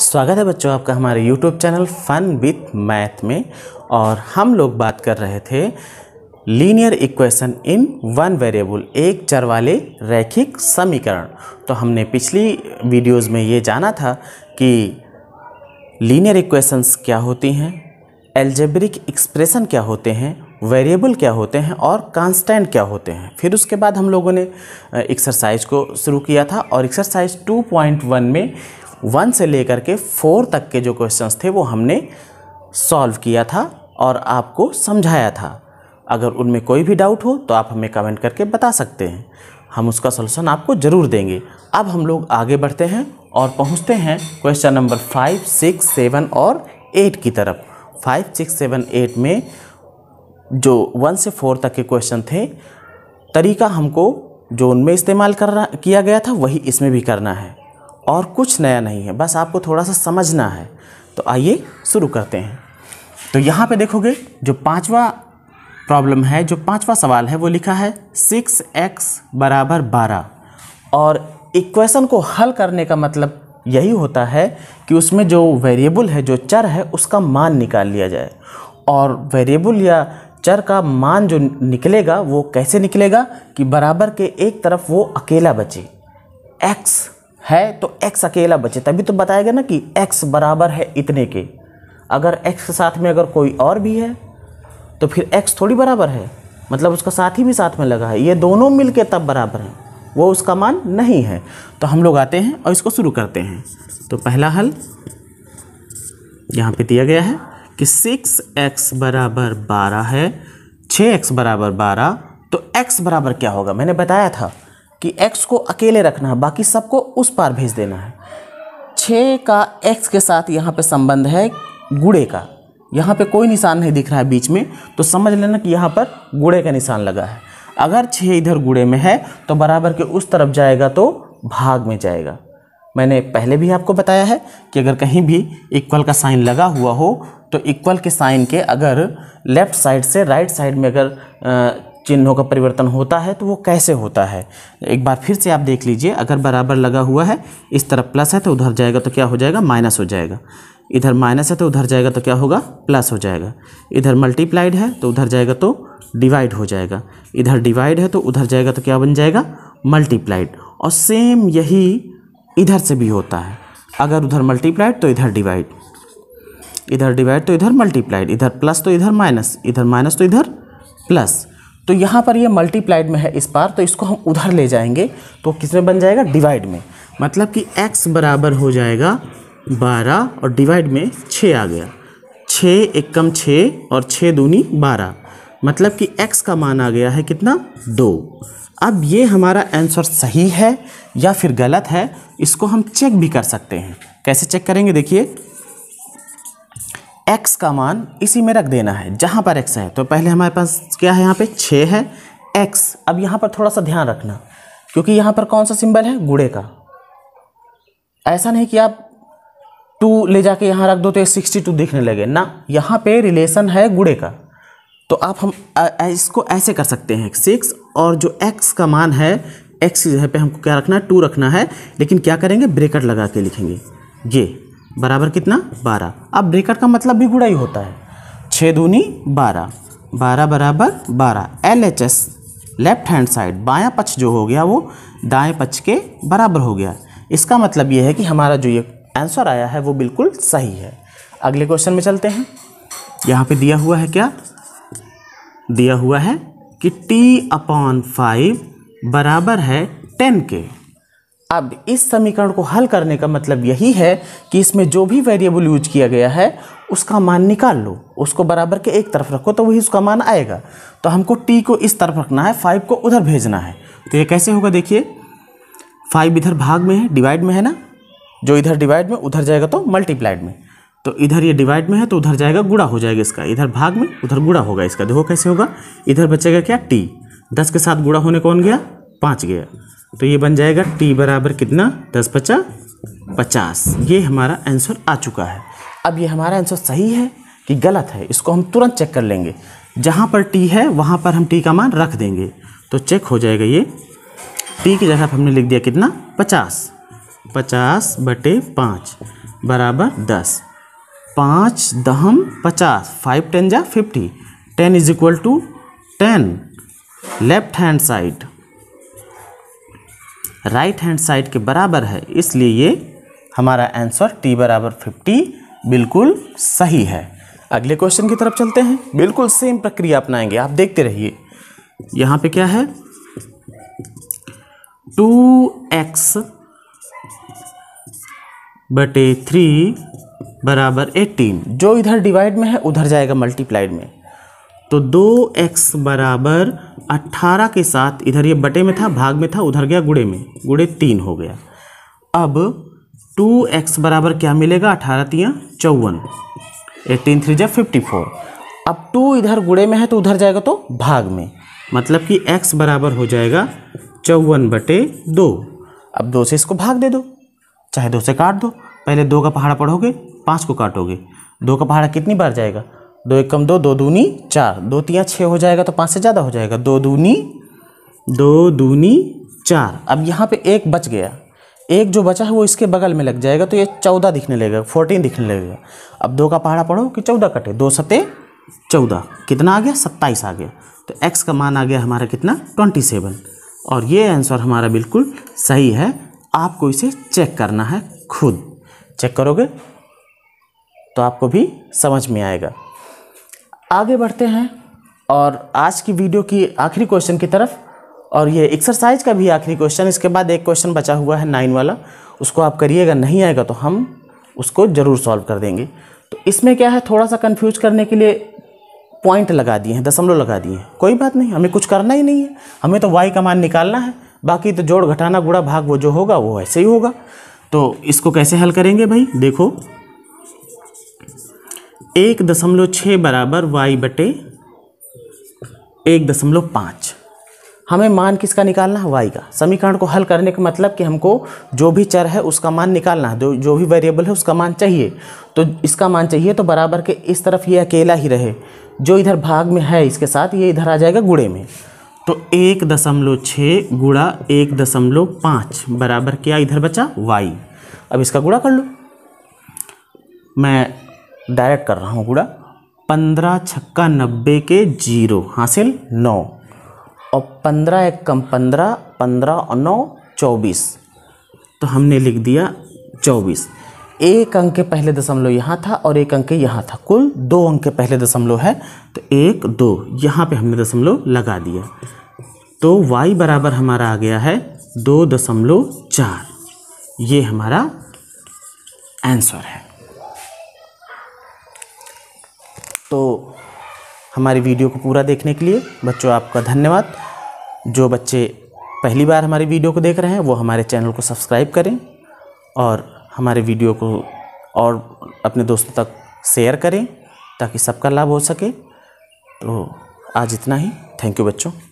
स्वागत है बच्चों आपका हमारे YouTube channel fun with math में और हम लोग बात कर रहे थे linear equation in one variable एक चर वाले रैखिक समीकरण तो हमने पिछली वीडियोस में ये जाना था कि लीनियर इक्वेशंस क्या होती हैं एल्जेब्रिक एक्सप्रेशन क्या होते हैं वेरिएबल क्या होते हैं और कांस्टेंट क्या होते हैं फिर उसके बाद हम लोगों ने एक्सरसाइज को शुरू किया था और एक्सरसाइज 2.1 में वन से लेकर के फोर तक के जो क्वेश्चंस थे वो हमने सॉल्व किया था और आपको समझाया था अगर उनमें कोई भी डाउट हो तो आप हमें कमेंट करके बता सकते हैं हम उसका सोल्यूशन आपको ज़रूर देंगे अब हम लोग आगे बढ़ते हैं और पहुंचते हैं question number five six seven और एट की तरफ फाइव सिक्स सेवन एट में जो वन से फोर तक के क्वेश्चन थे तरीका हमको जो उनमें इस्तेमाल कर किया गया था वही इसमें भी करना है और कुछ नया नहीं है बस आपको थोड़ा सा समझना है तो आइए शुरू करते हैं तो यहाँ पे देखोगे जो पांचवा प्रॉब्लम है जो पांचवा सवाल है वो लिखा है सिक्स एक्स बराबर बारह और इक्वेशन को हल करने का मतलब यही होता है कि उसमें जो वेरिएबल है जो चर है उसका मान निकाल लिया जाए और वेरिएबल या चर का मान जो निकलेगा वो कैसे निकलेगा कि बराबर के एक तरफ वो अकेला बचे एक्स है तो एक्स अकेला बचे तभी तो बताएगा ना कि एक्स बराबर है इतने के अगर एक्स के साथ में अगर कोई और भी है तो फिर एक्स थोड़ी बराबर है मतलब उसका साथ ही भी साथ में लगा है ये दोनों मिल के तब बराबर हैं वो उसका मान नहीं है तो हम लोग आते हैं और इसको शुरू करते हैं तो पहला हल यहाँ पे दिया गया है कि सिक्स एक्स बराबर बारह है छः एक्स बराबर बारह तो एक्स बराबर क्या होगा मैंने बताया था कि एक्स को अकेले रखना है बाकी सबको उस पार भेज देना है छः का एक्स के साथ यहाँ पे संबंध है गुड़े का यहाँ पे कोई निशान नहीं दिख रहा है बीच में तो समझ लेना कि यहाँ पर गुड़े का निशान लगा है अगर छः इधर गुड़े में है तो बराबर के उस तरफ जाएगा तो भाग में जाएगा मैंने पहले भी आपको बताया है कि अगर कहीं भी इक्वल का साइन लगा हुआ हो तो इक्वल के साइन के अगर लेफ़्ट साइड से राइट साइड में अगर चिन्हों का परिवर्तन होता है तो वो कैसे होता है एक बार फिर से आप देख लीजिए अगर बराबर लगा हुआ है इस तरफ प्लस है तो उधर जाएगा तो क्या हो जाएगा माइनस हो जाएगा इधर माइनस है तो उधर जाएगा तो क्या होगा प्लस हो जाएगा इधर मल्टीप्लाइड है तो उधर जाएगा तो डिवाइड हो जाएगा इधर डिवाइड है तो उधर जाएगा तो क्या बन जाएगा मल्टीप्लाइड और सेम यही इधर से भी होता है अगर उधर मल्टीप्लाइड तो इधर डिवाइड इधर डिवाइड तो इधर मल्टीप्लाइड इधर प्लस तो इधर माइनस इधर माइनस तो इधर प्लस तो यहाँ पर ये मल्टीप्लाइड में है इस पार तो इसको हम उधर ले जाएंगे तो किस में बन जाएगा डिवाइड में मतलब कि x बराबर हो जाएगा बारह और डिवाइड में छः आ गया छः एक कम छः और छः दूनी बारह मतलब कि x का मान आ गया है कितना दो अब ये हमारा आंसर सही है या फिर गलत है इसको हम चेक भी कर सकते हैं कैसे चेक करेंगे देखिए एक्स का मान इसी में रख देना है जहाँ पर एक्स है तो पहले हमारे पास क्या है यहाँ पे छः है एक्स अब यहाँ पर थोड़ा सा ध्यान रखना क्योंकि यहाँ पर कौन सा सिंबल है गुड़े का ऐसा नहीं कि आप टू ले जाके यहाँ रख दो तो ये सिक्सटी टू दिखने लगे ना यहाँ पे रिलेशन है गुड़े का तो आप हम आ, इसको ऐसे कर सकते हैं सिक्स और जो एक्स का मान है एक्स की जगह हमको क्या रखना है टू रखना है लेकिन क्या करेंगे ब्रेकट लगा के लिखेंगे ये बराबर कितना बारह अब ब्रेकर का मतलब भी गुड़ा ही होता है छः धूनी बारह बारह बराबर बारह L H S left hand side बायां पक्ष जो हो गया वो दाएं पक्ष के बराबर हो गया इसका मतलब ये है कि हमारा जो ये आंसर आया है वो बिल्कुल सही है अगले क्वेश्चन में चलते हैं यहाँ पे दिया हुआ है क्या दिया हुआ है कि टी अपॉन फाइव बराबर है टेन के अब इस समीकरण को हल करने का मतलब यही है कि इसमें जो भी वेरिएबल यूज किया गया है उसका मान निकाल लो उसको बराबर के एक तरफ रखो तो वही उसका मान आएगा तो हमको टी को इस तरफ रखना है फाइव को उधर भेजना है तो ये कैसे होगा देखिए फाइव इधर भाग में है डिवाइड में है ना जो इधर डिवाइड में उधर जाएगा तो मल्टीप्लाइड में तो इधर ये डिवाइड में है तो उधर जाएगा गुड़ा हो जाएगा इसका इधर भाग में उधर गुड़ा होगा इसका देखो कैसे होगा इधर बचेगा क्या टी दस के साथ गुड़ा होने कौन गया पाँच गया तो ये बन जाएगा टी बराबर कितना दस पचा पचास ये हमारा आंसर आ चुका है अब ये हमारा आंसर सही है कि गलत है इसको हम तुरंत चेक कर लेंगे जहाँ पर टी है वहाँ पर हम टी का मान रख देंगे तो चेक हो जाएगा ये टी की जगह पर हमने लिख दिया कितना पचास पचास बटे पाँच बराबर दस पाँच दहम पचास फाइव टेन जा fifty ten is equal to ten left hand side right hand side के बराबर है इसलिए ये हमारा आंसर टी बराबर फिफ्टी बिल्कुल सही है अगले क्वेश्चन की तरफ चलते हैं बिल्कुल सेम प्रक्रिया अपनाएंगे आप देखते रहिए यहाँ पे क्या है टू एक्स बटे थ्री बराबर एटीन जो इधर डिवाइड में है उधर जाएगा मल्टीप्लाइड में तो दो एक्स बराबर अट्ठारह के साथ इधर ये बटे में था भाग में था उधर गया गुड़े में गुड़े तीन हो गया अब टू एक्स बराबर क्या मिलेगा अठारह तिया चौवन एटीन थ्री जब फिफ्टी फोर अब टू इधर गुड़े में है तो उधर जाएगा तो भाग में मतलब कि एक्स बराबर हो जाएगा चौवन बटे दो अब दो से इसको भाग दे दो चाहे दो से काट दो पहले दो का पहाड़ा पढ़ोगे पाँच को काटोगे दो का पहाड़ा कितनी बार जाएगा दो एकम दो दो दूनी चार दो तिया छः हो जाएगा तो पाँच से ज़्यादा हो जाएगा दो दूनी दो दूनी चार अब यहाँ पे एक बच गया एक जो बचा है वो इसके बगल में लग जाएगा तो ये चौदह दिखने लगेगा फोर्टीन दिखने लगेगा अब दो का पहाड़ा पढ़ो कि चौदह कटे दो सते चौदह कितना आ गया सत्ताईस आ गया तो एक्स का मान आ गया हमारा कितना ट्वेंटी सेवन और ये आंसर हमारा बिल्कुल सही है आपको इसे चेक करना है खुद चेक करोगे तो आपको भी समझ में आएगा आगे बढ़ते हैं और आज की वीडियो की आखिरी क्वेश्चन की तरफ और ये एक्सरसाइज का भी आखिरी क्वेश्चन इसके बाद एक क्वेश्चन बचा हुआ है नाइन वाला उसको आप करिएगा नहीं आएगा तो हम उसको ज़रूर सॉल्व कर देंगे तो इसमें क्या है थोड़ा सा कन्फ्यूज करने के लिए पॉइंट लगा दिए हैं दशमलव लगा दिए हैं कोई बात नहीं हमें कुछ करना ही नहीं है हमें तो वाई का मान निकालना है बाकी तो जोड़ घटाना गुड़ा भाग वो जो होगा वो ऐसे ही होगा तो इसको कैसे हल करेंगे भाई देखो एक दशमलव छः बराबर वाई बटे एक दशमलव पाँच हमें मान किसका निकालना है वाई का समीकरण को हल करने का मतलब कि हमको जो भी चर है उसका मान निकालना है जो जो भी वेरिएबल है उसका मान चाहिए तो इसका मान चाहिए तो बराबर के इस तरफ ये अकेला ही रहे जो इधर भाग में है इसके साथ ये इधर आ जाएगा गुड़े में तो एक दशमलव छः गुड़ा एक दशमलव पाँच बराबर क्या इधर बचा वाई अब इसका गुड़ा कर लो मैं डायरेक्ट कर रहा हूँ कूड़ा पंद्रह छक्का नब्बे के जीरो हासिल नौ और पंद्रह एक कम पंद्रह पंद्रह और नौ चौबीस तो हमने लिख दिया चौबीस एक अंक के पहले दशमलव यहाँ था और एक अंक के यहाँ था कुल दो अंक के पहले दशमलव है तो एक दो यहाँ पे हमने दशमलव लगा दिया तो y बराबर हमारा आ गया है दो दशमलव चार ये हमारा आंसर है तो हमारी वीडियो को पूरा देखने के लिए बच्चों आपका धन्यवाद जो बच्चे पहली बार हमारी वीडियो को देख रहे हैं वो हमारे चैनल को सब्सक्राइब करें और हमारे वीडियो को और अपने दोस्तों तक शेयर करें ताकि सबका लाभ हो सके तो आज इतना ही थैंक यू बच्चों